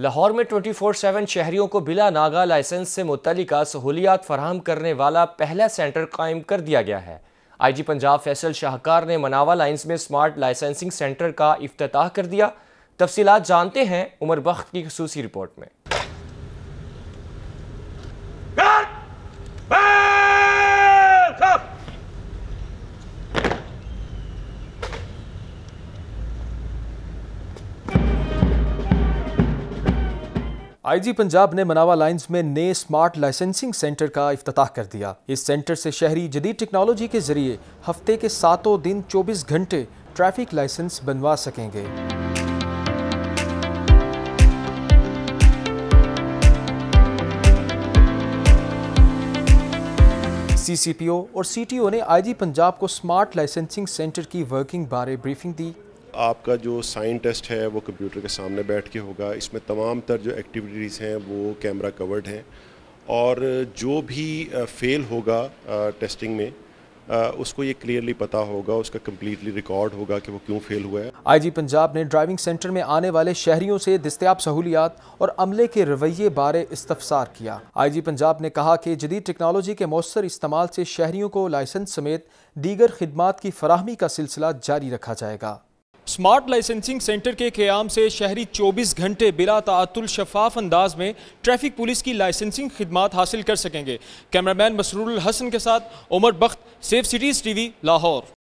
लाहौर में 24/7 शहरियों को बिला नागा लाइसेंस से मुतलिका सहूलियात फराहम करने वाला पहला सेंटर कायम कर दिया गया है आईजी पंजाब फैसल शाहकार ने मनावा लाइन्स में स्मार्ट लाइसेंसिंग सेंटर का अफ्ताह कर दिया तफसीत जानते हैं उमर बख्त की खसूसी रिपोर्ट में आईजी पंजाब ने मनावा लाइंस में नए स्मार्ट लाइसेंसिंग सेंटर का अफ्ताह कर दिया इस सेंटर से शहरी जदीद टेक्नोलॉजी के जरिए हफ्ते के सातों दिन 24 घंटे ट्रैफिक लाइसेंस बनवा सकेंगे सीसीपीओ और सीटीओ ने आईजी पंजाब को स्मार्ट लाइसेंसिंग सेंटर की वर्किंग बारे ब्रीफिंग दी आपका जो साइन टेस्ट है वो कंप्यूटर के सामने बैठ के होगा इसमें तमाम तर जो एक्टिविटीज़ हैं वो कैमरा कवर्ड हैं और जो भी फेल होगा टेस्टिंग में उसको ये क्लियरली पता होगा उसका कम्प्लीटली रिकॉर्ड होगा कि वो क्यों फेल हुआ है आईजी पंजाब ने ड्राइविंग सेंटर में आने वाले शहरियों से दस्तियाब सहूलियात और अमले के रवैये बारे इस्तफसार किया आईजी पंजाब ने कहा कि जदीद टेक्नोलॉजी के मौसर इस्तेमाल से शहरियों को लाइसेंस समेत दीगर खदमात की फराहमी का सिलसिला जारी रखा जाएगा स्मार्ट लाइसेंसिंग सेंटर के क्याम से शहरी 24 घंटे बिला तातुल शफाफ अंदाज में ट्रैफिक पुलिस की लाइसेंसिंग खिदमत हासिल कर सकेंगे कैमरामैन मसरूल हसन के साथ Umar Bakht safe cities TV Lahore